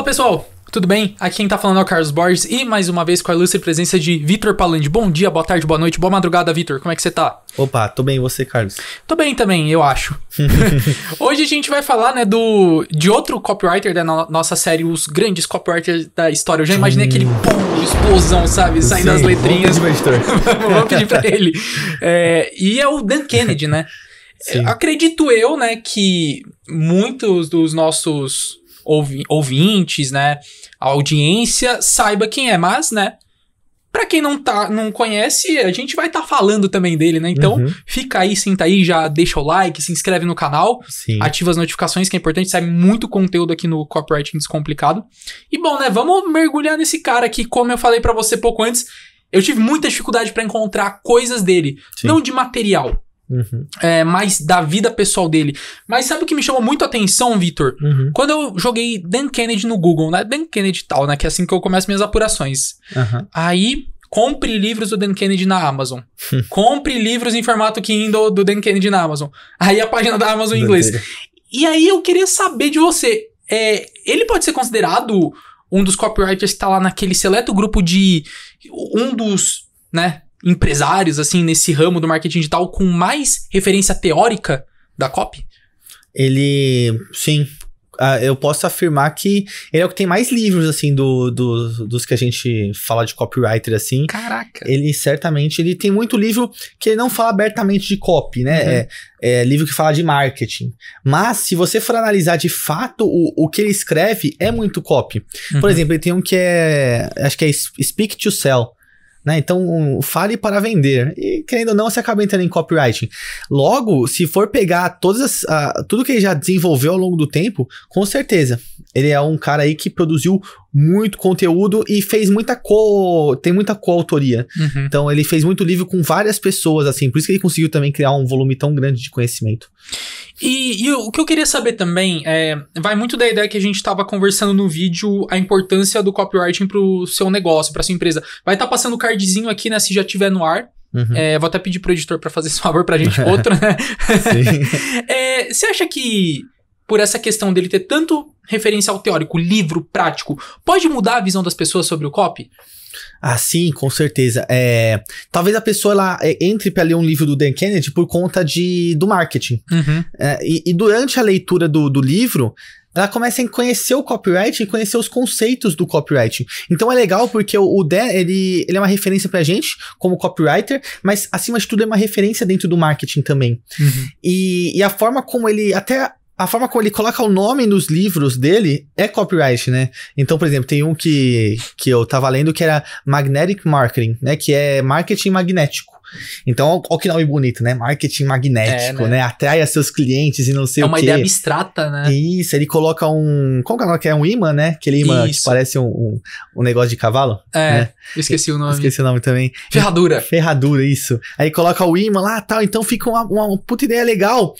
Fala pessoal, tudo bem? Aqui quem tá falando é o Carlos Borges e mais uma vez com a ilustre presença de Vitor Palandi. Bom dia, boa tarde, boa noite, boa madrugada, Vitor. Como é que você tá? Opa, tô bem, e você, Carlos? Tô bem também, eu acho. Hoje a gente vai falar, né, do de outro copywriter da nossa série, os grandes copywriters da história. Eu já imaginei aquele hum. pum, explosão, sabe, saindo as letrinhas. Vamos pedir pra, vamos pedir pra ele. É, e é o Dan Kennedy, né? Sim. É, acredito eu, né, que muitos dos nossos ouvi, ouvintes, né? A audiência saiba quem é, mas, né? Para quem não tá, não conhece, a gente vai estar tá falando também dele, né? Então, uhum. fica aí, senta aí, já deixa o like, se inscreve no canal, Sim. ativa as notificações, que é importante, sai muito conteúdo aqui no Copywriting Descomplicado. E bom, né, vamos mergulhar nesse cara que, como eu falei para você pouco antes, eu tive muita dificuldade para encontrar coisas dele, Sim. não de material, Uhum. É, mais da vida pessoal dele. Mas sabe o que me chamou muito a atenção, Vitor? Uhum. Quando eu joguei Dan Kennedy no Google, né? Dan Kennedy tal, né? Que é assim que eu começo minhas apurações. Uhum. Aí, compre livros do Dan Kennedy na Amazon. Hum. compre livros em formato Kindle do Dan Kennedy na Amazon. Aí a página da Amazon em inglês. E aí eu queria saber de você. É, ele pode ser considerado um dos copywriters que tá lá naquele seleto grupo de. Um dos, né? empresários, assim, nesse ramo do marketing digital com mais referência teórica da COP? Ele, sim. Ah, eu posso afirmar que ele é o que tem mais livros, assim, do, do dos que a gente fala de copywriter, assim. Caraca! Ele, certamente, ele tem muito livro que ele não fala abertamente de copy, né? Uhum. É, é, livro que fala de marketing. Mas, se você for analisar de fato o, o que ele escreve, é muito copy. Uhum. Por exemplo, ele tem um que é, acho que é Speak to Sell né? Então, um, fale para vender. E, querendo ou não, você acaba entrando em copywriting. Logo, se for pegar todas as, a, tudo que ele já desenvolveu ao longo do tempo, com certeza. Ele é um cara aí que produziu muito conteúdo e fez muita co... tem muita coautoria. Uhum. Então, ele fez muito livro com várias pessoas, assim. Por isso que ele conseguiu também criar um volume tão grande de conhecimento. E, e, o que eu queria saber também é, vai muito da ideia que a gente estava conversando no vídeo, a importância do copywriting para o seu negócio, para sua empresa. Vai estar tá passando o cardzinho aqui, né, se já tiver no ar. Uhum. É, vou até pedir pro editor para fazer esse favor pra gente outro, né? é, você acha que por essa questão dele ter tanto referencial teórico, livro, prático, pode mudar a visão das pessoas sobre o copy? Ah, sim, com certeza. É, talvez a pessoa ela é, entre para ler um livro do Dan Kennedy por conta de, do marketing. Uhum. É, e, e, durante a leitura do, do livro, ela começa a conhecer o copyright e conhecer os conceitos do copyright. Então é legal porque o Dan, ele, ele é uma referência pra gente como copywriter, mas acima de tudo é uma referência dentro do marketing também. Uhum. E, e a forma como ele até a forma como ele coloca o nome nos livros dele é copyright, né? Então, por exemplo, tem um que, que eu tava lendo que era Magnetic Marketing, né? Que é marketing magnético. Então, olha que nome bonito, né? Marketing magnético, é, né? né? Atraia seus clientes e não sei é o quê. É uma ideia abstrata, né? Isso, ele coloca um. Como é que é? Um imã, né? Aquele imã Isso. que parece um, um, um, negócio de cavalo. É. Né? Eu esqueci o nome. Esqueci o nome também. Ferradura. Ferradura, isso. Aí coloca o imã lá tal. Então fica uma, uma puta ideia legal.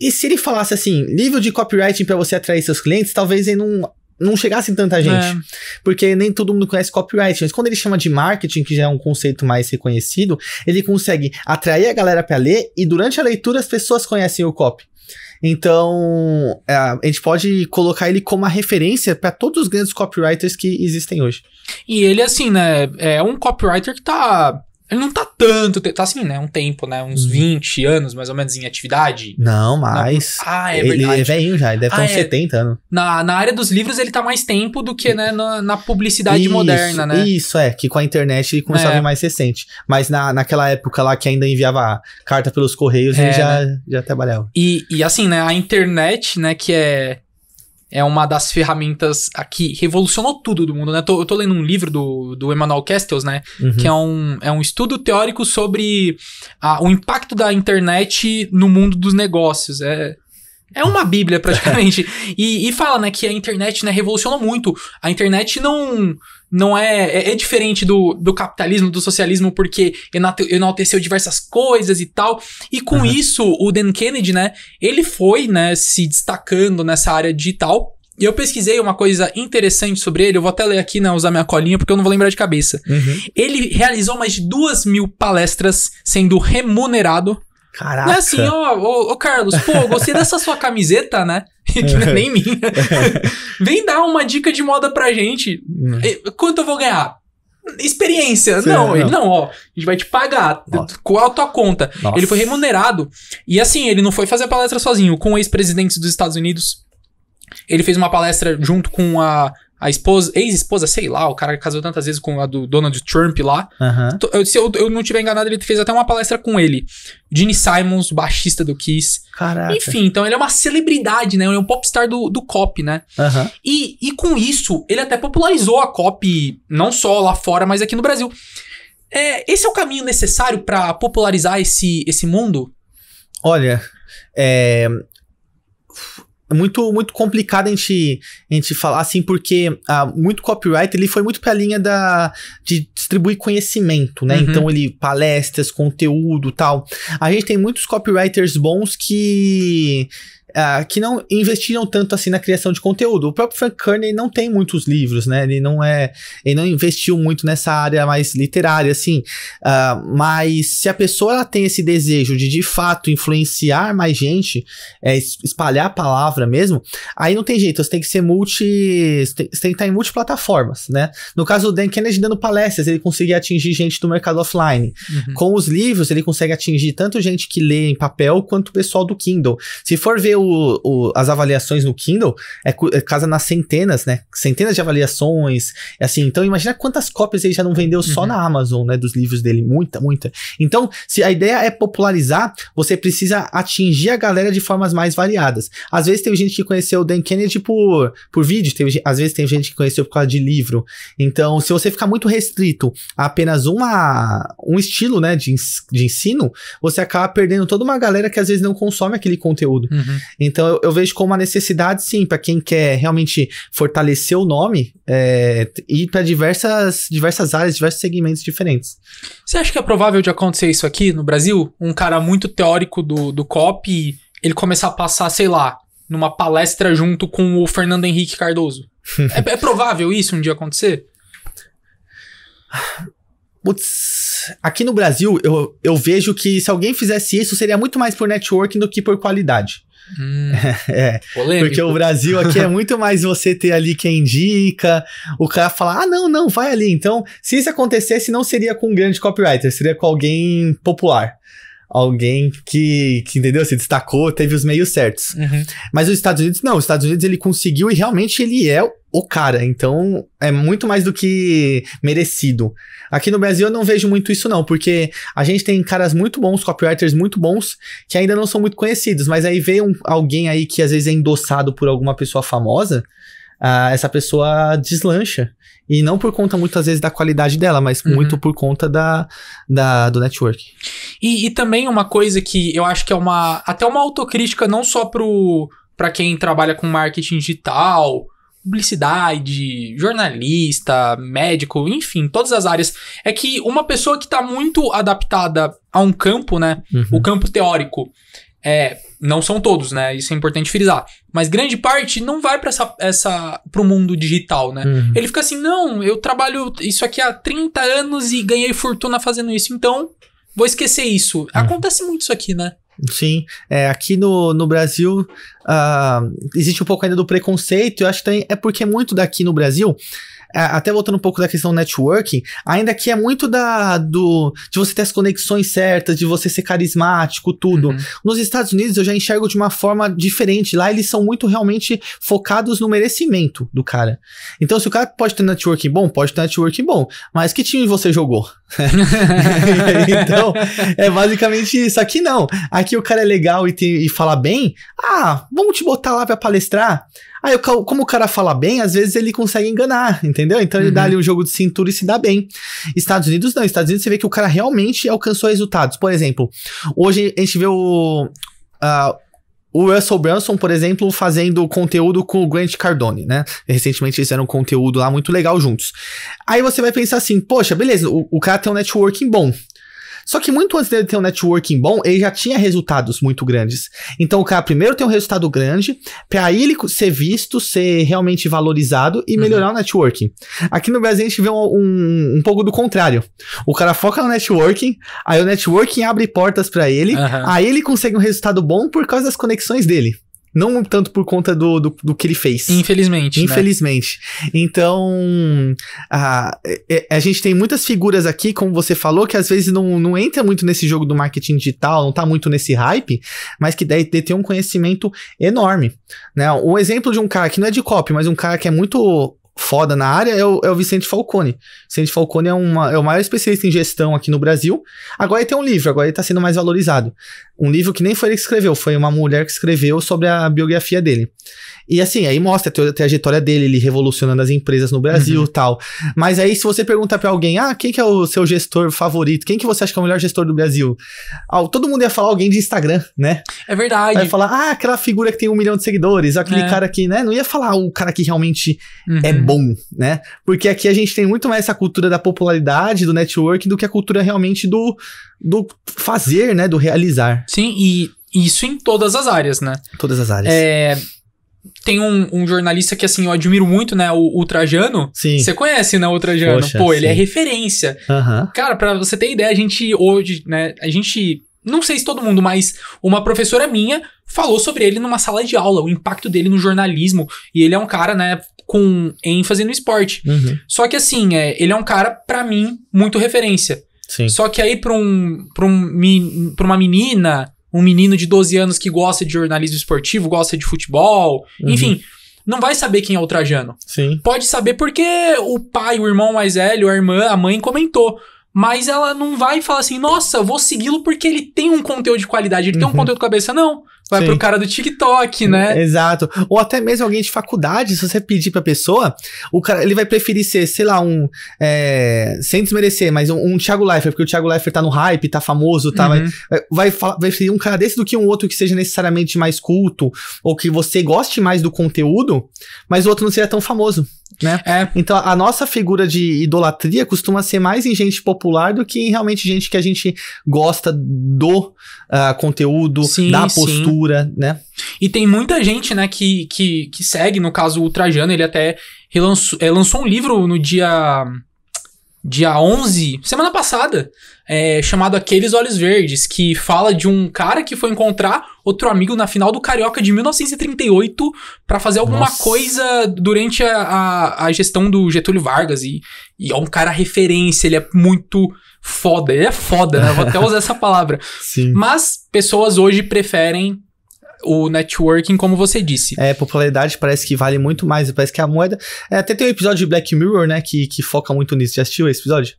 E se ele falasse assim, nível de copywriting para você atrair seus clientes, talvez ele não, não chegasse em tanta é. gente. É. Porque nem todo mundo conhece copywriting. Mas quando ele chama de marketing, que já é um conceito mais reconhecido, ele consegue atrair a galera para ler e durante a leitura as pessoas conhecem o copy. Então, é, a gente pode colocar ele como uma referência para todos os grandes copywriters que existem hoje. E ele, assim, né? É um copywriter que tá ele não tá tanto, tá assim, né? Um tempo, né? Uns 20 uhum. anos, mais ou menos, em atividade. Não, mais. Não. Ah, é ele é verdade. Ele é velhinho já, ele deve ah, ter uns é. 70 anos. Na, na área dos livros ele tá mais tempo do que, né, na, na publicidade isso, moderna, né? Isso, é, que com a internet ele começou é. a vir mais recente. Mas na, naquela época lá que ainda enviava carta pelos correios, é, ele já, né? já trabalhava. E, e assim, né, a internet, né, que é é uma das ferramentas aqui revolucionou tudo do mundo, né? Tô, eu tô lendo um livro do, do Emmanuel Castells, né? Uhum. Que é um, é um estudo teórico sobre a, o impacto da internet no mundo dos negócios. É, é uma bíblia, praticamente. e, e, fala, né, que a internet, né, revolucionou muito. A internet não não é, é, é diferente do, do capitalismo, do socialismo, porque enalteceu diversas coisas e tal. E com uhum. isso, o Dan Kennedy, né, ele foi, né, se destacando nessa área digital. E eu pesquisei uma coisa interessante sobre ele, eu vou até ler aqui, né, usar minha colinha, porque eu não vou lembrar de cabeça. Uhum. Ele realizou mais de duas mil palestras, sendo remunerado Caraca. Não é assim, ó, ô, Carlos, pô, gostei dessa sua camiseta, né? que não é, é. nem minha. É. Vem dar uma dica de moda pra gente. Hum. Quanto eu vou ganhar? Experiência. Sim, não, é, ele, não, ó, a gente vai te pagar. Nossa. Qual a tua conta? Nossa. Ele foi remunerado. E assim, ele não foi fazer a palestra sozinho, com o ex-presidente dos Estados Unidos. Ele fez uma palestra junto com a a esposa, ex-esposa, sei lá, o cara casou tantas vezes com a do Donald Trump lá. Uhum. Se eu, eu não tiver enganado, ele fez até uma palestra com ele. Gene Simons, baixista do Kiss. Caraca. Enfim, então ele é uma celebridade, né? Ele é um popstar do, do cop, né? Uhum. E, e com isso, ele até popularizou a cop, não só lá fora, mas aqui no Brasil. É, esse é o caminho necessário para popularizar esse, esse mundo? Olha, é é muito, muito complicado a gente, a gente falar assim, porque ah, muito copyright ele foi muito para a linha da, de distribuir conhecimento, né? Uhum. Então ele palestras, conteúdo tal. A gente tem muitos copywriters bons que uh, que não investiram tanto assim na criação de conteúdo. O próprio Frank Kearney não tem muitos livros, né? Ele não é, ele não investiu muito nessa área mais literária, assim. Uh, mas se a pessoa ela tem esse desejo de de fato influenciar mais gente, é, espalhar a palavra mesmo, aí não tem jeito. Você tem que ser multi, você tem, você tem que estar em multiplataformas, né? No caso do Dan Kennedy dando palestras, ele conseguia atingir gente do mercado offline. Uhum. Com os livros, ele consegue atingir tanto gente que lê em papel quanto o pessoal do Kindle. Se for ver o, o, as avaliações no Kindle é, é, casa nas centenas, né? Centenas de avaliações, é assim. Então imagina quantas cópias ele já não vendeu só uhum. na Amazon, né? Dos livros dele, muita, muita. Então, se a ideia é popularizar, você precisa atingir a galera de formas mais variadas. Às vezes tem gente que conheceu o Dan Kennedy por, por vídeo, teve, às vezes tem gente que conheceu por causa de livro. Então, se você ficar muito restrito a apenas uma, um estilo, né, de, de ensino, você acaba perdendo toda uma galera que às vezes não consome aquele conteúdo. Uhum. Então eu, eu vejo como uma necessidade, sim, para quem quer realmente fortalecer o nome é, e para diversas, diversas áreas, diversos segmentos diferentes. Você acha que é provável de acontecer isso aqui no Brasil? Um cara muito teórico do, do COP, ele começar a passar, sei lá, numa palestra junto com o Fernando Henrique Cardoso? é, é provável isso um dia acontecer? Putz, aqui no Brasil eu, eu vejo que se alguém fizesse isso seria muito mais por networking do que por qualidade. Hum, é, polêmico. porque o Brasil aqui é muito mais você ter ali quem indica, o cara falar, ah, não, não, vai ali. Então, se isso acontecesse, não seria com um grande copywriter, seria com alguém popular alguém que, que, entendeu, se destacou, teve os meios certos. Uhum. Mas os Estados Unidos, não, os Estados Unidos ele conseguiu e realmente ele é o cara, então é muito mais do que merecido. Aqui no Brasil eu não vejo muito isso não, porque a gente tem caras muito bons, copywriters muito bons, que ainda não são muito conhecidos, mas aí vem um, alguém aí que às vezes é endossado por alguma pessoa famosa, ah, essa pessoa deslancha. E não por conta, muitas vezes, da qualidade dela, mas uhum. muito por conta da, da do network. E, e, também uma coisa que eu acho que é uma. Até uma autocrítica, não só para quem trabalha com marketing digital, publicidade, jornalista, médico, enfim, todas as áreas. É que uma pessoa que está muito adaptada a um campo, né? Uhum. O campo teórico, é, não são todos, né? Isso é importante frisar. Mas grande parte não vai para essa, essa o mundo digital, né? Uhum. Ele fica assim: "Não, eu trabalho isso aqui há 30 anos e ganhei fortuna fazendo isso, então vou esquecer isso". Uhum. Acontece muito isso aqui, né? Sim, é, aqui no, no Brasil Uh, existe um pouco ainda do preconceito, eu acho que é porque é muito daqui no Brasil é, até voltando um pouco da questão do networking, ainda que é muito da do de você ter as conexões certas, de você ser carismático, tudo. Uhum. Nos Estados Unidos eu já enxergo de uma forma diferente. Lá eles são muito realmente focados no merecimento do cara. Então se o cara pode ter networking bom, pode ter networking bom, mas que time você jogou? então é basicamente isso. Aqui não. Aqui o cara é legal e, tem, e fala bem. Ah, vamos te botar lá pra palestrar. Aí, como o cara fala bem, às vezes ele consegue enganar, entendeu? Então ele uhum. dá ali um jogo de cintura e se dá bem. Estados Unidos não. Estados Unidos você vê que o cara realmente alcançou resultados. Por exemplo, hoje a gente vê o. Uh, o Russell Brunson, por exemplo, fazendo conteúdo com o Grant Cardone, né? Recentemente eles fizeram um conteúdo lá muito legal juntos. Aí você vai pensar assim, poxa, beleza, o, o cara tem um networking bom. Só que muito antes dele ter um networking bom, ele já tinha resultados muito grandes. Então o cara primeiro tem um resultado grande, para ele ser visto, ser realmente valorizado e uhum. melhorar uhum. o networking. Aqui no Brasil a gente vê um, um, um, pouco do contrário. O cara foca no networking, aí o networking abre portas para ele, uhum. aí ele consegue um resultado bom por causa das conexões dele. Não tanto por conta do, do, do que ele fez. Infelizmente. Né? Infelizmente. Né? Então, a, é, é, a gente tem muitas figuras aqui, como você falou, que às vezes não, não entra muito nesse jogo do marketing digital, não tá muito nesse hype, mas que deve ter um conhecimento enorme. Né? Um exemplo de um cara que não é de copy, mas um cara que é muito foda na área é o, é o Vicente Falcone. Vicente Falcone é, uma, é o maior especialista em gestão aqui no Brasil. Agora ele tem um livro, agora ele está sendo mais valorizado. Um livro que nem foi ele que escreveu, foi uma mulher que escreveu sobre a biografia dele. E assim, aí mostra a trajetória dele, ele revolucionando as empresas no Brasil uhum. e uhum. tal. Mas aí, se você perguntar para alguém, ah, quem que é o seu gestor favorito? Quem que você acha que é o melhor gestor do Brasil? Ah, todo mundo ia falar alguém de Instagram, né? É verdade. Vai falar, ah, aquela figura que tem um milhão de seguidores, aquele é. cara que, né? Não ia falar o cara que realmente uhum. é bom, né? Porque aqui a gente tem muito mais essa cultura da popularidade, do network, do que a cultura realmente do, do fazer, né? Do realizar. Sim, e isso em todas as áreas, né? Todas as áreas. É tem um, um, jornalista que, assim, eu admiro muito, né? O, Ultrajano. Trajano. Sim. Você conhece, né? O Trajano. Pô, sim. ele é referência. Uhum. Cara, pra você ter ideia, a gente hoje, né? A gente. Não sei se todo mundo, mas uma professora minha falou sobre ele numa sala de aula, o impacto dele no jornalismo. E ele é um cara, né? Com ênfase no esporte. Uhum. Só que, assim, é, ele é um cara, para mim, muito referência. Sim. Só que aí, pra, um, pra, um, pra uma menina um menino de 12 anos que gosta de jornalismo esportivo, gosta de futebol, uhum. enfim, não vai saber quem é o Trajano. Sim. Pode saber porque o pai, o irmão mais velho, a irmã, a mãe comentou. Mas ela não vai falar assim, nossa, vou segui-lo porque ele tem um conteúdo de qualidade, ele uhum. tem um uhum. conteúdo de cabeça. Não. Vai Sim. pro cara do TikTok, né? Exato. Ou até mesmo alguém de faculdade, se você pedir pra pessoa, o cara, ele vai preferir ser, sei lá, um. É, sem desmerecer, mas um, um Thiago Leifert, porque o Thiago Leifert tá no hype, tá famoso, tá? Uhum. Vai, vai, vai preferir um cara desse do que um outro que seja necessariamente mais culto, ou que você goste mais do conteúdo, mas o outro não seria tão famoso né? É. Então a nossa figura de idolatria costuma ser mais em gente popular do que em realmente gente que a gente gosta do uh, conteúdo, sim, da postura, sim. né? E tem muita gente, né, que, que, que segue, no caso o Trajano, ele até relançou, é, lançou um livro no dia dia 11, semana passada, é, chamado Aqueles Olhos Verdes, que fala de um cara que foi encontrar outro amigo na final do Carioca de 1938 para fazer alguma Nossa. coisa durante a, a, a, gestão do Getúlio Vargas. E, e é um cara referência, ele é muito foda, ele é foda, né? Vou até usar essa palavra. Sim. Mas pessoas hoje preferem o networking, como você disse. É, popularidade parece que vale muito mais, parece que a moeda. É, até tem um episódio de Black Mirror, né, que, que foca muito nisso. Já assistiu esse episódio?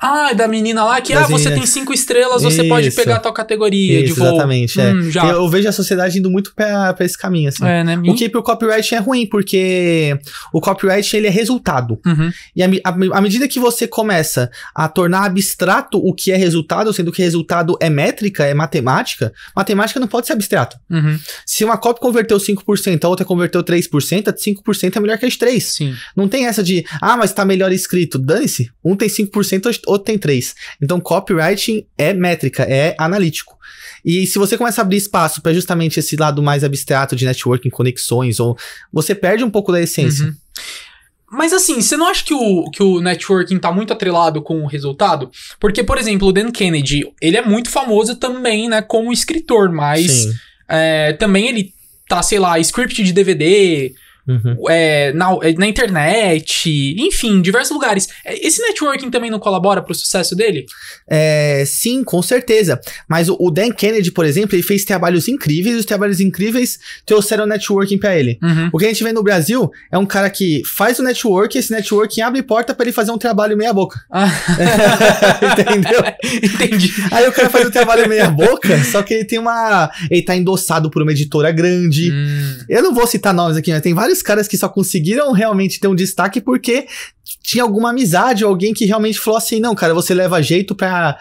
Ah, da menina lá que, das ah, você meninas. É. tem cinco estrelas, você isso, pode pegar a tal categoria isso, de voo. Exatamente, é. hum, Já. Eu, vejo a sociedade indo muito pra, pra esse caminho, assim. É, né? O que pro copyright é ruim, porque o copyright, ele é resultado. Uhum. E à medida que você começa a tornar abstrato o que é resultado, sendo que resultado é métrica, é matemática, matemática não pode ser abstrato. Uhum. Se uma cópia converteu 5%, a outra converteu 3%, a de 5% é melhor que as 3. Sim. Não tem essa de, ah, mas tá melhor escrito. Dane-se. Um tem 5%, duas ou tem três. Então, copywriting é métrica, é analítico. E se você começa a abrir espaço para justamente esse lado mais abstrato de networking, conexões, ou você perde um pouco da essência. Uhum. Mas assim, você não acha que o, que o networking tá muito atrelado com o resultado? Porque, por exemplo, o Dan Kennedy, ele é muito famoso também, né, como escritor, mas é, também ele tá, sei lá, script de DVD, Uhum. É, na, é, na, internet, enfim, diversos lugares. É, esse networking também não colabora para o sucesso dele? É, sim, com certeza. Mas o, o, Dan Kennedy, por exemplo, ele fez trabalhos incríveis e os trabalhos incríveis trouxeram networking para ele. Uhum. O que a gente vê no Brasil é um cara que faz o network e esse networking abre porta para ele fazer um trabalho meia-boca. Ah. Entendeu? Entendi. Aí o cara faz o um trabalho meia-boca, só que ele tem uma. Ele tá endossado por uma editora grande. Hum. Eu não vou citar nomes aqui, mas tem vários dois caras que só conseguiram realmente ter um destaque porque tinha alguma amizade ou alguém que realmente falou assim: não, cara, você leva jeito pra,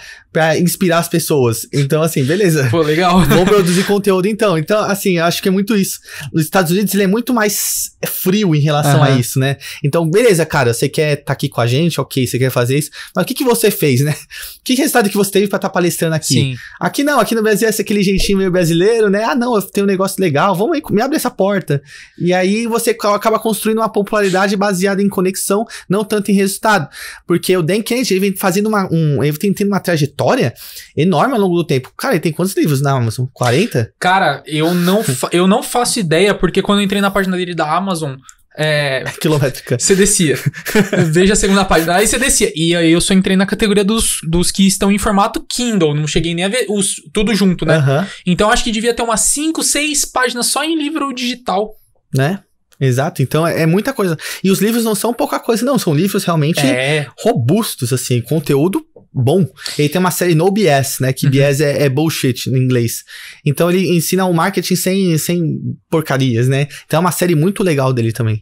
inspirar as pessoas. Então, assim, beleza. Pô, legal. Vou produzir conteúdo então. Então, assim, acho que é muito isso. Nos Estados Unidos ele é muito mais frio em relação uhum. a isso, né? Então, beleza, cara, você quer estar tá aqui com a gente, ok, você quer fazer isso. Mas o que, que você fez, né? que, resultado que você teve pra estar tá palestrando aqui? Sim. Aqui não, aqui no Brasil é aquele jeitinho meio brasileiro, né? Ah, não, eu tenho um negócio legal, vamos aí, me abre essa porta. E aí você você acaba construindo uma popularidade baseada em conexão, não tanto em resultado. Porque o Dan Kennedy, ele vem fazendo uma, um, ele tem tendo uma trajetória enorme ao longo do tempo. Cara, ele tem quantos livros na Amazon? 40? Cara, eu não, eu não faço ideia, porque quando eu entrei na página dele da Amazon, é, Quilométrica. Você descia. Veja a segunda página. Aí você descia. E aí eu só entrei na categoria dos, dos que estão em formato Kindle. Não cheguei nem a ver os, tudo junto, né? Uhum. Então acho que devia ter umas 5, 6 páginas só em livro digital. Né? Exato, então é, é, muita coisa. E os livros não são pouca coisa, não. São livros realmente é. robustos, assim, conteúdo bom. Ele tem uma série No BS, né? Que uhum. BS é, é, bullshit em inglês. Então ele ensina o marketing sem, sem porcarias, né? Então é uma série muito legal dele também.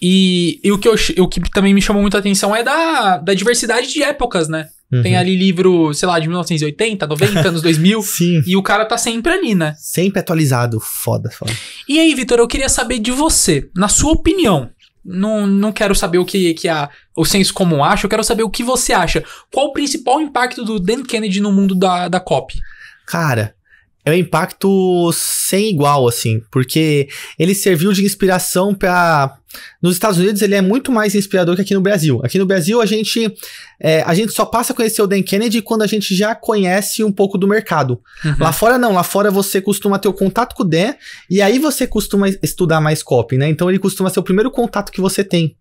E, e o, que eu, o que também me chamou muito a atenção é da, da diversidade de épocas, né? Uhum. Tem ali livro, sei lá, de 1980, 90, anos 2000. Sim. E o cara tá sempre ali, né? Sempre atualizado. Foda, foda. E aí, Vitor, eu queria saber de você. Na sua opinião, não, não quero saber o que, que a, o senso comum acha, eu quero saber o que você acha. Qual o principal impacto do Dan Kennedy no mundo da, da COP? Cara, é um impacto sem igual, assim, porque ele serviu de inspiração para nos Estados Unidos ele é muito mais inspirador que aqui no Brasil. Aqui no Brasil a gente é, a gente só passa a conhecer o Dan Kennedy quando a gente já conhece um pouco do mercado. Uhum. Lá fora não, lá fora você costuma ter o contato com o Dan e aí você costuma estudar mais copy, né? Então ele costuma ser o primeiro contato que você tem.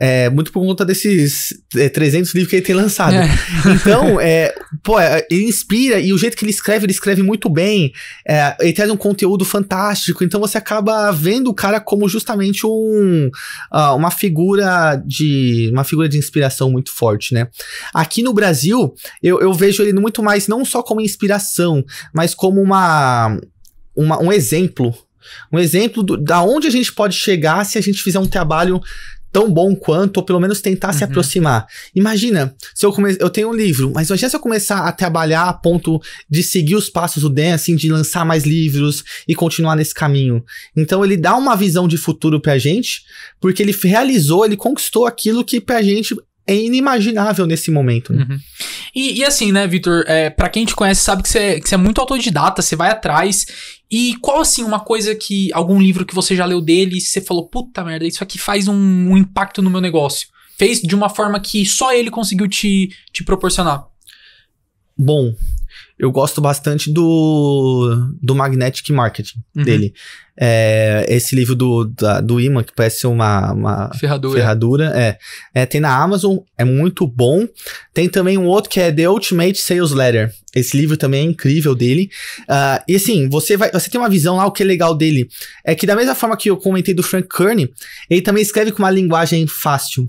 É, muito por conta desses é, 300 livros que ele tem lançado. É. Então, é, pô, é, ele inspira e o jeito que ele escreve, ele escreve muito bem. É, ele traz um conteúdo fantástico. Então, você acaba vendo o cara como justamente um, uh, uma figura de uma figura de inspiração muito forte, né? Aqui no Brasil, eu, eu vejo ele muito mais não só como inspiração, mas como uma, uma um exemplo um exemplo do, da onde a gente pode chegar se a gente fizer um trabalho tão bom quanto, ou pelo menos tentar uhum. se aproximar. Imagina, se eu come... eu tenho um livro, mas imagina se eu começar a trabalhar a ponto de seguir os passos do Dan, assim, de lançar mais livros e continuar nesse caminho. Então ele dá uma visão de futuro pra gente, porque ele realizou, ele conquistou aquilo que pra gente é inimaginável nesse momento. Né? Uhum. E, e, assim, né, Vitor, é, para quem te conhece sabe que você é, que é muito autodidata, você vai atrás. E qual, assim, uma coisa que, algum livro que você já leu dele e você falou, puta merda, isso aqui faz um, um, impacto no meu negócio? Fez de uma forma que só ele conseguiu te, te proporcionar? Bom, eu gosto bastante do, do Magnetic Marketing uhum. dele. É, esse livro do, do Iman, que parece uma, uma ferradura. ferradura é. é. Tem na Amazon, é muito bom. Tem também um outro que é The Ultimate Sales Letter. Esse livro também é incrível dele. Uh, e assim, você, vai, você tem uma visão lá, o que é legal dele. É que da mesma forma que eu comentei do Frank Kearney, ele também escreve com uma linguagem fácil.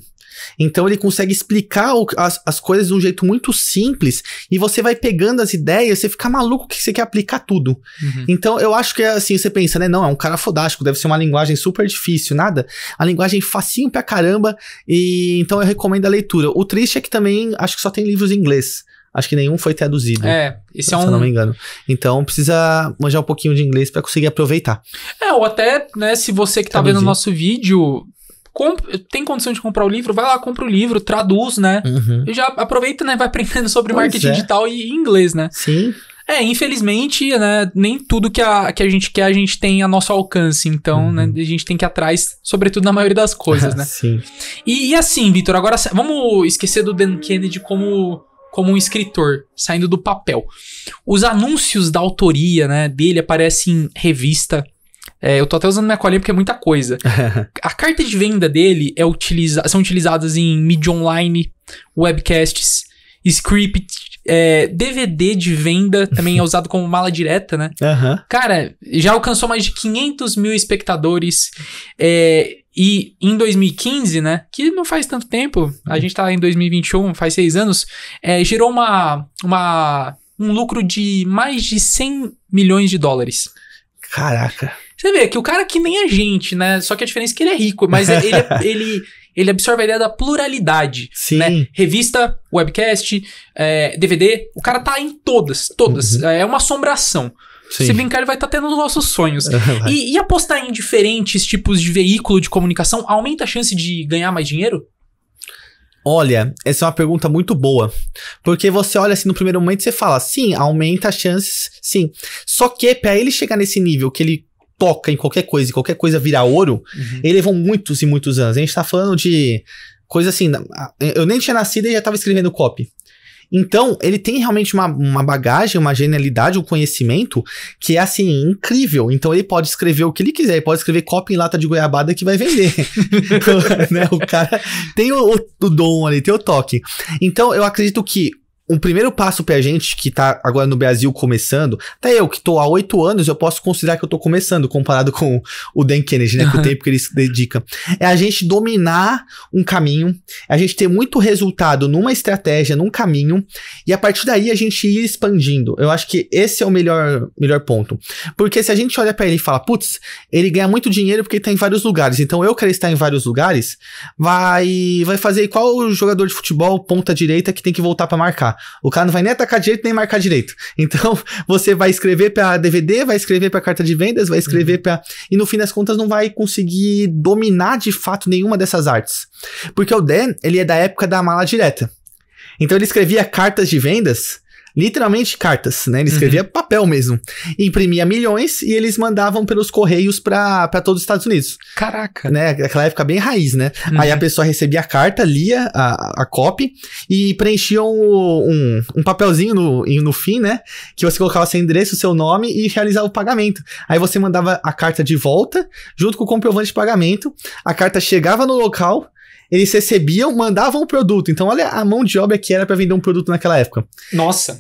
Então ele consegue explicar o, as, as coisas de um jeito muito simples e você vai pegando as ideias, você fica maluco que você quer aplicar tudo. Uhum. Então eu acho que é assim, você pensa, né? Não, é um cara fodástico, deve ser uma linguagem super difícil, nada. A linguagem é facinho pra caramba, e então eu recomendo a leitura. O triste é que também acho que só tem livros em inglês. Acho que nenhum foi traduzido. É, esse é um. Se eu não me engano. Então precisa manjar um pouquinho de inglês para conseguir aproveitar. É, ou até, né, se você que Traduzir. tá vendo o nosso vídeo, tem condição de comprar o livro, vai lá, compra o livro, traduz, né? Uhum. E já aproveita, né? Vai aprendendo sobre pois marketing é. digital e inglês, né? Sim. É, infelizmente, né, nem tudo que a, que a gente quer a gente tem a nosso alcance, então, uhum. né, a gente tem que ir atrás, sobretudo na maioria das coisas, né? Sim. E, e assim, Vitor, agora vamos esquecer do Dan Kennedy como como um escritor, saindo do papel. Os anúncios da autoria, né, dele aparecem em revista, é, eu tô até usando minha colinha porque é muita coisa. a carta de venda dele é utiliza são utilizadas em mídia online, webcasts, script, é, DVD de venda também é usado como mala direta, né? Uhum. Cara, já alcançou mais de 500 mil espectadores. É, e em 2015, né? Que não faz tanto tempo, a gente tá em 2021, faz seis anos, é, gerou uma, uma, um lucro de mais de 100 milhões de dólares. Caraca. Você vê que o cara é que nem a gente, né? Só que a diferença é que ele é rico, mas é, ele, é, ele, ele absorve a ideia da pluralidade. Sim. Né? Revista, webcast, é, DVD, o cara tá em todas, todas. Uhum. É uma assombração. Sim. Se brincar, ele vai estar tá tendo os nossos sonhos. e, e apostar em diferentes tipos de veículo de comunicação aumenta a chance de ganhar mais dinheiro? Olha, essa é uma pergunta muito boa. Porque você olha assim no primeiro momento e você fala, sim, aumenta as chances, sim. Só que para ele chegar nesse nível que ele toca em qualquer coisa e qualquer coisa vira ouro, uhum. ele levou muitos e muitos anos. A gente tá falando de coisa assim. Eu nem tinha nascido e já tava escrevendo copy. Então, ele tem realmente uma, uma bagagem, uma genialidade, um conhecimento que é, assim, incrível. Então, ele pode escrever o que ele quiser. Ele pode escrever copy em lata de goiabada que vai vender. Então, né? O cara tem o, o dom ali, tem o toque. Então, eu acredito que um primeiro passo pra gente que tá agora no Brasil começando, até tá eu que tô há oito anos, eu posso considerar que eu tô começando, comparado com o Dan Kennedy, né? Com o tempo que ele se dedica. É a gente dominar um caminho, é a gente ter muito resultado numa estratégia, num caminho, e a partir daí a gente ir expandindo. Eu acho que esse é o melhor, melhor ponto. Porque se a gente olha para ele e fala, putz, ele ganha muito dinheiro porque ele tá em vários lugares, então eu quero estar em vários lugares, vai, vai fazer igual o jogador de futebol ponta direita que tem que voltar para marcar. O cara não vai nem atacar direito nem marcar direito. Então, você vai escrever para DVD, vai escrever para carta de vendas, vai escrever uhum. para e no fim das contas não vai conseguir dominar de fato nenhuma dessas artes. Porque o Dan, ele é da época da mala direta. Então ele escrevia cartas de vendas literalmente cartas, né? Ele escrevia uhum. papel mesmo. Imprimia milhões e eles mandavam pelos correios para todos os Estados Unidos. Caraca. Né? Aquela época bem raiz, né? Uhum. Aí a pessoa recebia a carta, lia a, a copy e preenchiam um, um, um, papelzinho no, no fim, né? Que você colocava seu endereço, seu nome e realizava o pagamento. Aí você mandava a carta de volta junto com o comprovante de pagamento. A carta chegava no local, eles recebiam, mandavam o produto. Então, olha a mão de obra que era para vender um produto naquela época. Nossa.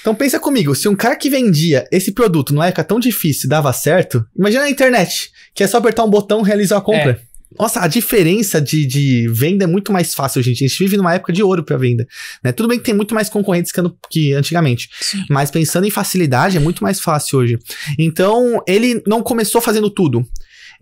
Então, pensa comigo, se um cara que vendia esse produto numa época tão difícil dava certo, imagina a internet, que é só apertar um botão e realizar a compra. É. Nossa, a diferença de, de venda é muito mais fácil, gente. A gente vive numa época de ouro para venda. Né? Tudo bem que tem muito mais concorrentes que, ano, que antigamente. Sim. Mas pensando em facilidade, é muito mais fácil hoje. Então, ele não começou fazendo tudo.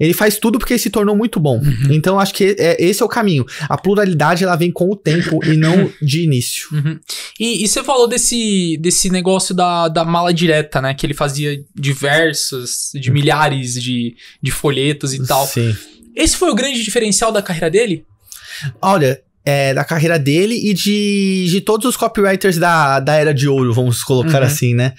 Ele faz tudo porque ele se tornou muito bom. Uhum. Então acho que é, esse é o caminho. A pluralidade ela vem com o tempo e não de início. Uhum. E, e, você falou desse, desse negócio da, da mala direta, né? Que ele fazia diversos, de uhum. milhares de, de folhetos e tal. Sim. Esse foi o grande diferencial da carreira dele? Olha, é, da carreira dele e de, de todos os copywriters da, da era de ouro, vamos colocar uhum. assim, né?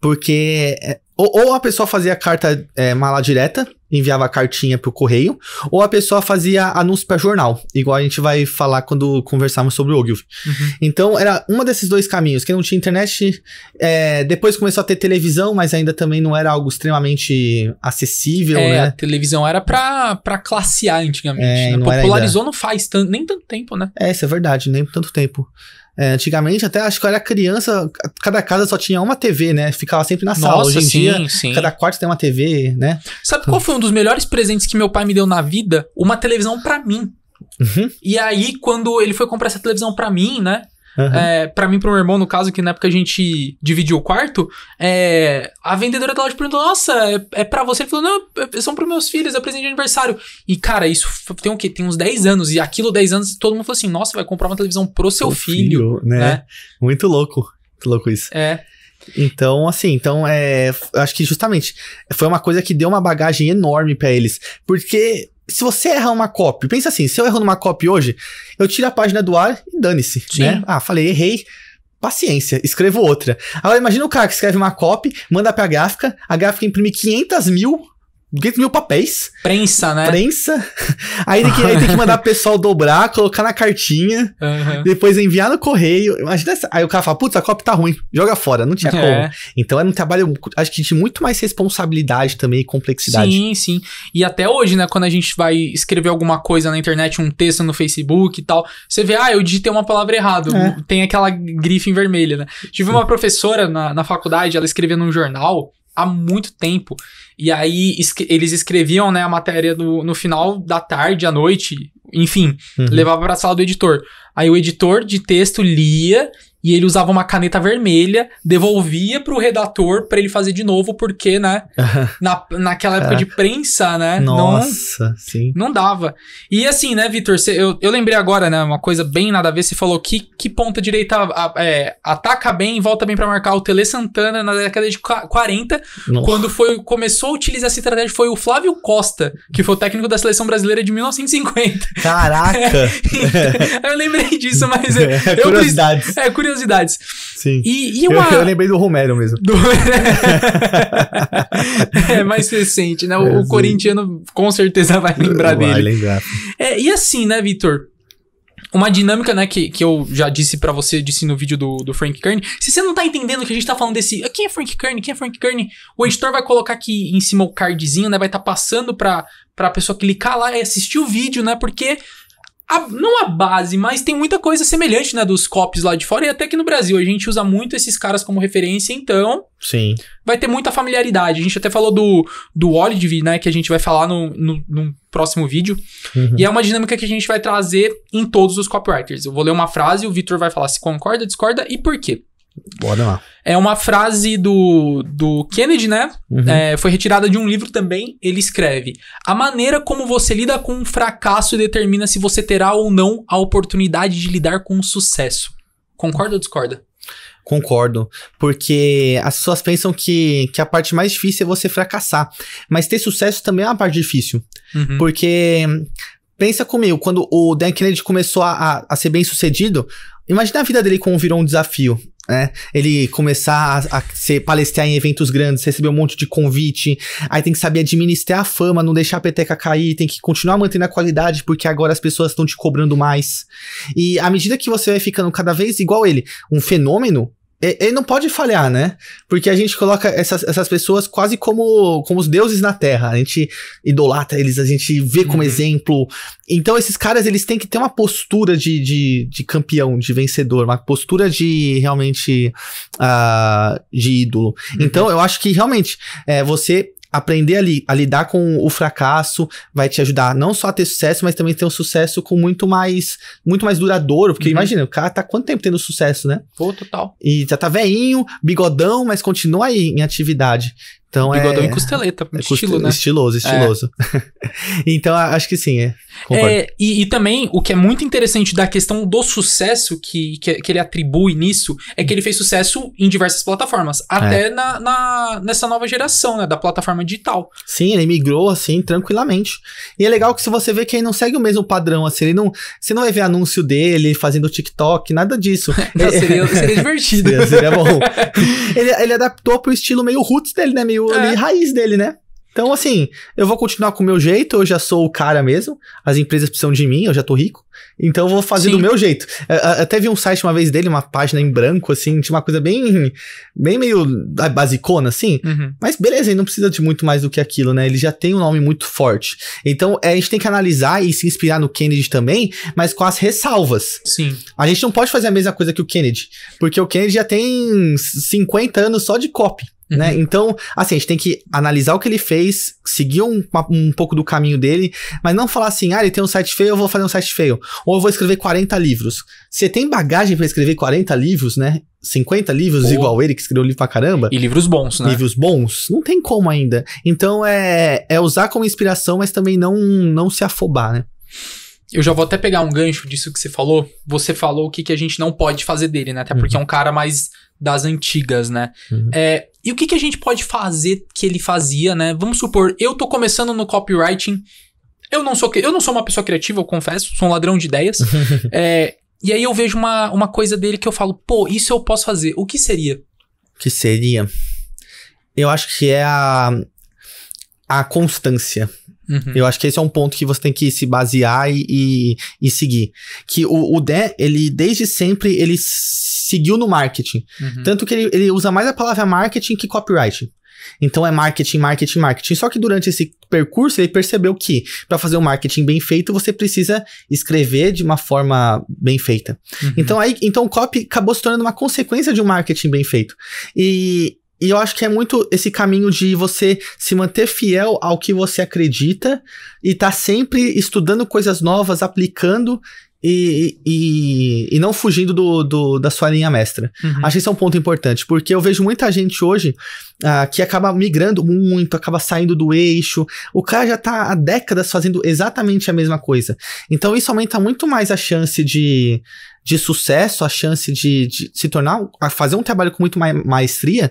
Porque é, ou, ou a pessoa fazia carta é, mala direta, enviava a cartinha pro correio, ou a pessoa fazia anúncio para jornal, igual a gente vai falar quando conversarmos sobre o Ogilvy. Uhum. Então, era uma desses dois caminhos, Quem não tinha internet, é, depois começou a ter televisão, mas ainda também não era algo extremamente acessível, é, né? a televisão era pra, pra classear antigamente, é, né? Popularizou não faz tanto, nem tanto tempo, né? É, isso é verdade, nem tanto tempo. É, antigamente, até acho que eu era criança, cada casa só tinha uma TV, né? Ficava sempre na Nossa, sala. Hoje em sim, dia, sim. cada quarto tem uma TV, né? Sabe qual foi um dos melhores presentes que meu pai me deu na vida? Uma televisão para mim. Uhum. E aí, quando ele foi comprar essa televisão para mim, né? Uhum. É, para mim, pro meu irmão, no caso, que na época a gente dividiu o quarto, é, a vendedora da loja perguntou: Nossa, é, é para você? Ele falou: Não, é, são pros meus filhos, é presente de aniversário. E, cara, isso tem o quê? Tem uns 10 anos. E aquilo, 10 anos, todo mundo falou assim: Nossa, vai comprar uma televisão pro seu filho, filho. né? né? Muito louco. Muito louco isso. É. Então, assim, então é, acho que justamente foi uma coisa que deu uma bagagem enorme para eles, porque se você erra uma copy, pensa assim, se eu erro numa copy hoje, eu tiro a página do ar e dane-se, né? Ah, falei, errei, paciência, escrevo outra. Agora imagina o cara que escreve uma copy, manda pra gráfica, a gráfica imprime 500 mil 200 mil papéis. Prensa, né? Prensa. Aí tem que, aí tem que mandar o pessoal dobrar, colocar na cartinha, uhum. depois enviar no correio. Imagina essa. Aí o cara fala, putz, a cópia tá ruim, joga fora, não tinha é. como. Então é um trabalho, acho que de muito mais responsabilidade também e complexidade. Sim, sim. E até hoje, né, quando a gente vai escrever alguma coisa na internet, um texto no Facebook e tal, você vê, ah, eu digitei uma palavra errado, é. tem aquela grife em vermelha, né? Tive uma professora na, na faculdade, ela escrevendo num jornal, há muito tempo. E aí eles escreviam né, a matéria no, no final da tarde, à noite, enfim, uhum. levava para a sala do editor. Aí o editor de texto lia e ele usava uma caneta vermelha, devolvia pro redator para ele fazer de novo, porque, né? na, naquela época de é. prensa, né? Nossa, não, sim. Não dava. E assim, né, Vitor? Eu, eu lembrei agora, né? Uma coisa bem nada a ver. Você falou que, que ponta direita a, é, ataca bem e volta bem para marcar o Tele Santana na década de 40. Nossa. Quando foi, começou a utilizar essa estratégia foi o Flávio Costa, que foi o técnico da seleção brasileira de 1950. Caraca! Então, eu lembrei disso, mas. É, é curiosidades. Eu, é curiosidade curiosidades. Sim. E, e uma... eu, eu, lembrei do Romero mesmo. Do... é mais recente, né? O, é, o corintiano com certeza vai lembrar vai dele. Vai lembrar. É, e assim, né, Vitor? uma dinâmica, né, que, que eu já disse para você, disse no vídeo do, do Frank Kern. Se você não tá entendendo que a gente tá falando desse. Ah, quem é Frank Kern? Quem é Frank Kern? O editor vai colocar aqui em cima o cardzinho, né? Vai estar tá passando pra, pra pessoa clicar lá e assistir o vídeo, né? Porque a, não a base, mas tem muita coisa semelhante, né, dos copies lá de fora e até que no Brasil a gente usa muito esses caras como referência, então. Sim. Vai ter muita familiaridade. A gente até falou do do Olive, né, que a gente vai falar no, no, no próximo vídeo. Uhum. E é uma dinâmica que a gente vai trazer em todos os copywriters. Eu vou ler uma frase, o Victor vai falar se concorda, discorda e por quê. Bora lá. É uma frase do, do Kennedy, né? Uhum. É, foi retirada de um livro também. Ele escreve: A maneira como você lida com um fracasso determina se você terá ou não a oportunidade de lidar com um sucesso. Concorda ou discorda? Concordo, porque as pessoas pensam que, que a parte mais difícil é você fracassar, mas ter sucesso também é uma parte difícil, uhum. porque pensa comigo, quando o Dan Kennedy começou a, a, a ser bem sucedido, imagina a vida dele como virou um desafio né? Ele começar a, a ser, palestrar em eventos grandes, receber um monte de convite, aí tem que saber administrar a fama, não deixar a peteca cair, tem que continuar mantendo a qualidade, porque agora as pessoas estão te cobrando mais. E à medida que você vai ficando cada vez igual ele, um fenômeno, ele não pode falhar, né? Porque a gente coloca essas, essas pessoas quase como, como os deuses na Terra. A gente idolatra eles, a gente vê como uhum. exemplo. Então, esses caras, eles têm que ter uma postura de, de, de campeão, de vencedor, uma postura de realmente uh, de ídolo. Uhum. Então, eu acho que realmente é, você aprender a, li a, lidar com o fracasso vai te ajudar não só a ter sucesso, mas também ter um sucesso com muito mais muito mais duradouro. Porque uhum. imagina, o cara tá quanto tempo tendo sucesso, né? Pô, total. E já tá veinho, bigodão, mas continua aí em atividade. Então Bigodão é... e costeleta, é estilo, né? Estiloso, é. estiloso. É. então, acho que sim, é. é e, e, também, o que é muito interessante da questão do sucesso que, que, que, ele atribui nisso, é que ele fez sucesso em diversas plataformas, até é. na, na, nessa nova geração, né? Da plataforma digital. Sim, ele migrou, assim, tranquilamente. E é legal que se você vê que ele não segue o mesmo padrão, assim, ele não... Você não vai ver anúncio dele fazendo TikTok, nada disso. não, seria, seria divertido. seria, seria bom. ele, ele adaptou pro estilo meio roots dele, né? Meio perfil é. ali, raiz dele, né? Então, assim, eu vou continuar com o meu jeito, eu já sou o cara mesmo, as empresas precisam de mim, eu já tô rico, então eu vou fazer Sim. do meu jeito. É, é, até vi um site uma vez dele, uma página em branco, assim, tinha uma coisa bem, bem meio ah, basicona, assim, uhum. mas beleza, ele não precisa de muito mais do que aquilo, né? Ele já tem um nome muito forte. Então, é, a gente tem que analisar e se inspirar no Kennedy também, mas com as ressalvas. Sim. A gente não pode fazer a mesma coisa que o Kennedy, porque o Kennedy já tem 50 anos só de copy. Uhum. Né? Então, assim, a gente tem que analisar o que ele fez, seguir um, um, pouco do caminho dele, mas não falar assim, ah, ele tem um site feio, eu vou fazer um site feio, ou eu vou escrever 40 livros. Você tem bagagem para escrever 40 livros, né? 50 livros, igual ele que escreveu livro pra caramba. E livros bons, né? Livros bons. Não tem como ainda. Então é, é usar como inspiração, mas também não, não se afobar, né? Eu já vou até pegar um gancho disso que você falou. Você falou o que, que a gente não pode fazer dele, né? Até uhum. porque é um cara mais das antigas, né? Uhum. É, e o que, que a gente pode fazer que ele fazia, né? Vamos supor, eu tô começando no copywriting. Eu não sou, eu não sou uma pessoa criativa, eu confesso, sou um ladrão de ideias. é, e aí eu vejo uma, uma coisa dele que eu falo, pô, isso eu posso fazer. O que seria? que seria? Eu acho que é a, a constância. Uhum. Eu acho que esse é um ponto que você tem que se basear e, e, e seguir. Que o, o Dé, ele desde sempre, ele seguiu no marketing. Uhum. Tanto que ele, ele usa mais a palavra marketing que copyright. Então é marketing, marketing, marketing. Só que durante esse percurso ele percebeu que para fazer um marketing bem feito você precisa escrever de uma forma bem feita. Uhum. Então aí, então o copy acabou se tornando uma consequência de um marketing bem feito. E e eu acho que é muito esse caminho de você se manter fiel ao que você acredita e tá sempre estudando coisas novas, aplicando e, e, e não fugindo do, do, da sua linha mestra. Uhum. Acho que isso é um ponto importante, porque eu vejo muita gente hoje ah, que acaba migrando muito, acaba saindo do eixo. O cara já tá há décadas fazendo exatamente a mesma coisa. Então isso aumenta muito mais a chance de, de sucesso, a chance de, de se tornar, a fazer um trabalho com muito mais maestria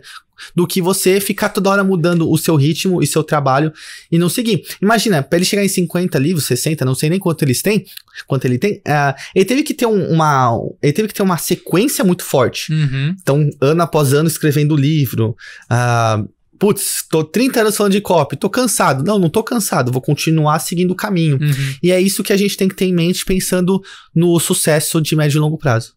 do que você ficar toda hora mudando o seu ritmo e seu trabalho e não seguir. Imagina, para ele chegar em 50 livros, 60, não sei nem quanto eles têm, quanto ele tem, uh, ele teve que ter um, uma, ele teve que ter uma sequência muito forte. Uhum. Então, ano após ano escrevendo livro, uh, putz, tô 30 anos falando de copy, tô cansado. Não, não tô cansado, vou continuar seguindo o caminho. Uhum. E é isso que a gente tem que ter em mente pensando no sucesso de médio e longo prazo.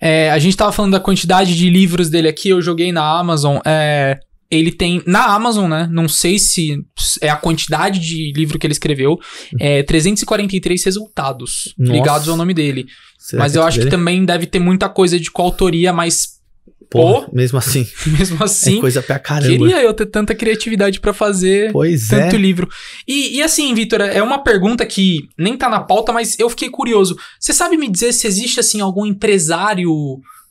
É, a gente tava falando da quantidade de livros dele aqui, eu joguei na Amazon. É, ele tem, na Amazon, né? Não sei se é a quantidade de livro que ele escreveu, hum. é 343 resultados Nossa. ligados ao nome dele. Será mas é eu acho dele? que também deve ter muita coisa de coautoria, mas Pô, Pô, mesmo assim. Mesmo é assim. É coisa pra caramba. Queria eu ter tanta criatividade para fazer pois é. tanto é. livro. E, e assim, Vitor, é uma pergunta que nem tá na pauta, mas eu fiquei curioso. Você sabe me dizer se existe, assim, algum empresário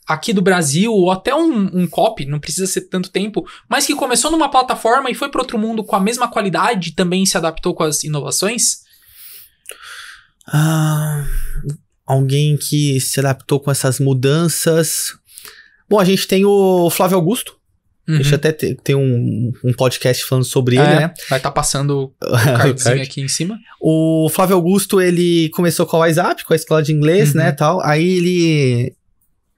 aqui do Brasil, ou até um, um copy, não precisa ser tanto tempo, mas que começou numa plataforma e foi para outro mundo com a mesma qualidade e também se adaptou com as inovações? Ah, alguém que se adaptou com essas mudanças Bom, a gente tem o Flávio Augusto. Uhum. A até ter um, um, podcast falando sobre é, ele, né? Vai estar tá passando o cardzinho aqui em cima. O Flávio Augusto, ele começou com a WhatsApp, com a escola de inglês, né, uhum. né, tal. Aí ele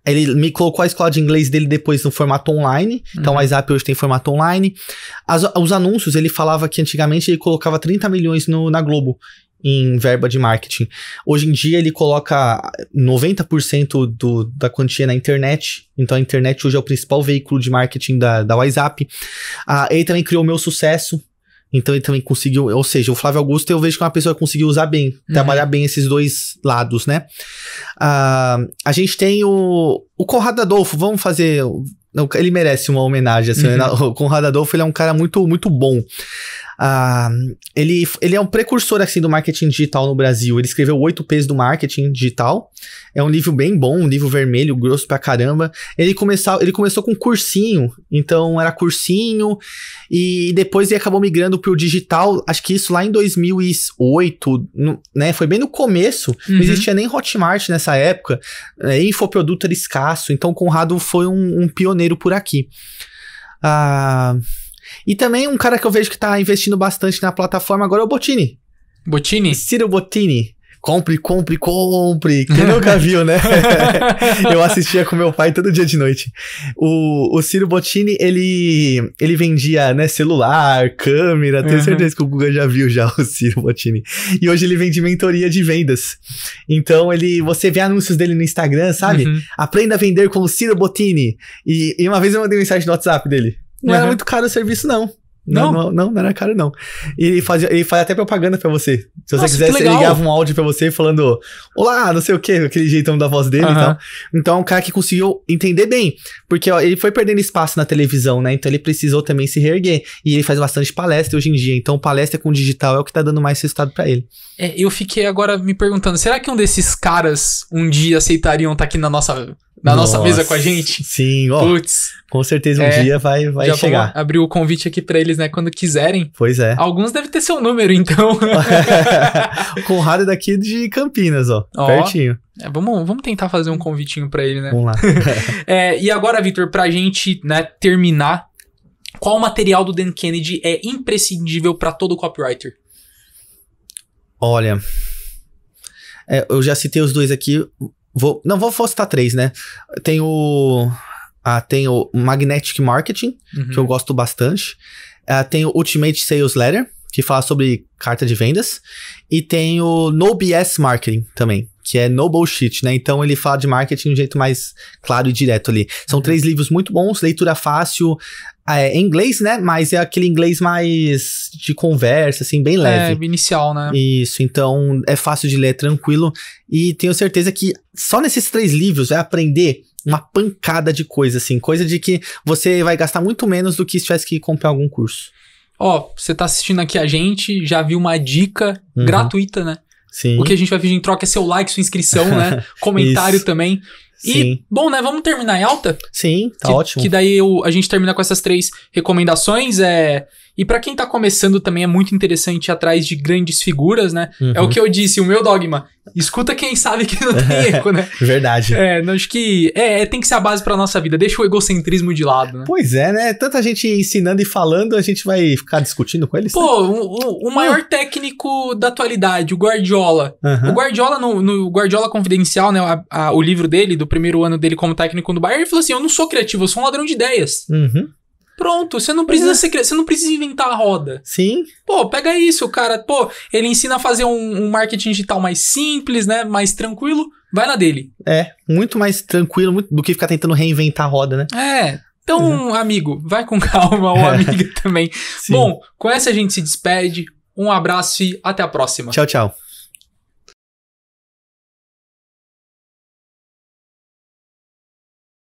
ele me colocou a escola de inglês dele depois no formato online. Então, uhum. Então, o WhatsApp hoje tem formato online. As, os anúncios, ele falava que antigamente ele colocava 30 milhões no, na Globo em verba de marketing. Hoje em dia ele coloca 90% do, da quantia na internet. Então a internet hoje é o principal veículo de marketing da, da WhatsApp. Ah, ele também criou o meu sucesso. Então ele também conseguiu, ou seja, o Flávio Augusto eu vejo que é uma pessoa que conseguiu usar bem, uhum. trabalhar bem esses dois lados, né? Ah, a gente tem o, o Conrado Adolfo, vamos fazer. Ele merece uma homenagem, assim, uhum. Né? O Conrado Adolfo ele é um cara muito, muito bom. Ah, ele, ele é um precursor assim do marketing digital no Brasil. Ele escreveu Oito P's do Marketing Digital. É um livro bem bom, um livro vermelho, grosso pra caramba. Ele, começa, ele começou com cursinho, então era cursinho, e depois ele acabou migrando pro digital, acho que isso lá em 2008, no, né? Foi bem no começo, uhum. não existia nem Hotmart nessa época, é, infoproduto era escasso, então Conrado foi um, um pioneiro por aqui. Ah. Uh, e também um cara que eu vejo que tá investindo bastante na plataforma agora é o Botini. Botini? Ciro Botini. Compre, compre, compre. Quem nunca viu, né? eu assistia com meu pai todo dia de noite. O, o Ciro Bottini, ele, ele vendia, né, celular, câmera. Tenho uhum. certeza que o Guga já viu já o Ciro Bottini. E hoje ele vende mentoria de vendas. Então, ele, você vê anúncios dele no Instagram, sabe? Uhum. Aprenda a vender com o Ciro Bottini. E, e uma vez eu mandei mensagem no WhatsApp dele. Não uhum. era muito caro o serviço, não. Não? Não, não, não era caro, não. E fazia, ele fazia até propaganda pra você. Se Nossa, você quisesse, ele ligava um áudio pra você falando: Olá, não sei o quê, aquele jeitão da voz dele uhum. e tal. Então é um cara que conseguiu entender bem. Porque ó, ele foi perdendo espaço na televisão, né? Então ele precisou também se reerguer. E ele faz bastante palestra hoje em dia. Então palestra com digital é o que tá dando mais resultado para ele. É, eu fiquei agora me perguntando: será que um desses caras um dia aceitariam estar tá aqui na nossa na nossa, nossa mesa com a gente. Sim, ó. Puts, com certeza um é, dia vai, vai já chegar. Vamos abrir o convite aqui para eles, né? Quando quiserem. Pois é. Alguns devem ter seu número, então. o Conrado é daqui de Campinas, ó. ó pertinho. É, vamos, vamos tentar fazer um convitinho para ele, né? Vamos lá. é, e agora, Vitor, pra gente né, terminar, qual material do Dan Kennedy é imprescindível para todo copywriter? Olha, é, eu já citei os dois aqui, Vou, não vou citar três, né? Tem o. Ah, tem o Magnetic Marketing, uhum. que eu uhum. gosto bastante. Ah, tem o Ultimate Sales Letter, que fala sobre carta de vendas. E tem o No BS Marketing também, que é No Bullshit, né? Então ele fala de marketing de um jeito mais claro e direto ali. São uhum. três livros muito bons, leitura fácil, ah, é, inglês, né? Mas é aquele inglês mais de conversa, assim, bem é, leve. É, inicial, né? Isso, então é fácil de ler, é tranquilo. E tenho certeza que só nesses três livros vai aprender uma pancada de coisa, assim. Coisa de que você vai gastar muito menos do que se tivesse que comprar algum curso. Ó, você tá assistindo aqui a gente, já viu uma dica uhum. gratuita, né? Sim. O que a gente vai pedir em troca é seu like, sua inscrição, né? Comentário também. Sim. E, bom, né? Vamos terminar em alta? Sim, tá que, ótimo. Que daí a gente termina com essas três recomendações. É, e para quem tá começando também é muito interessante ir atrás de grandes figuras, né? Uhum. É o uhum. que eu disse, o meu dogma. Escuta quem sabe que não tem eco, né? Verdade. É, não, acho que é, é, tem que ser a base pra nossa vida. Deixa o egocentrismo de lado, né? Pois é, né? Tanta gente ensinando e falando, a gente vai ficar discutindo com eles. Pô, né? o, o, maior uhum. técnico da atualidade, o Guardiola. Uhum. O Guardiola, no, no, Guardiola Confidencial, né? A, a, o livro dele, do primeiro ano dele como técnico do Bayern, ele falou assim: Eu não sou criativo, eu sou um ladrão de ideias. Uhum. Pronto, você não precisa é. ser você não precisa inventar a roda. Sim. Pô, pega isso, cara. Pô, ele ensina a fazer um, um marketing digital mais simples, né? Mais tranquilo. Vai na dele. É, muito mais tranquilo muito, do que ficar tentando reinventar a roda, né? É. Então, uhum. amigo, vai com calma, ou é. amiga também. Sim. Bom, com essa a gente se despede. Um abraço e até a próxima. Tchau, tchau.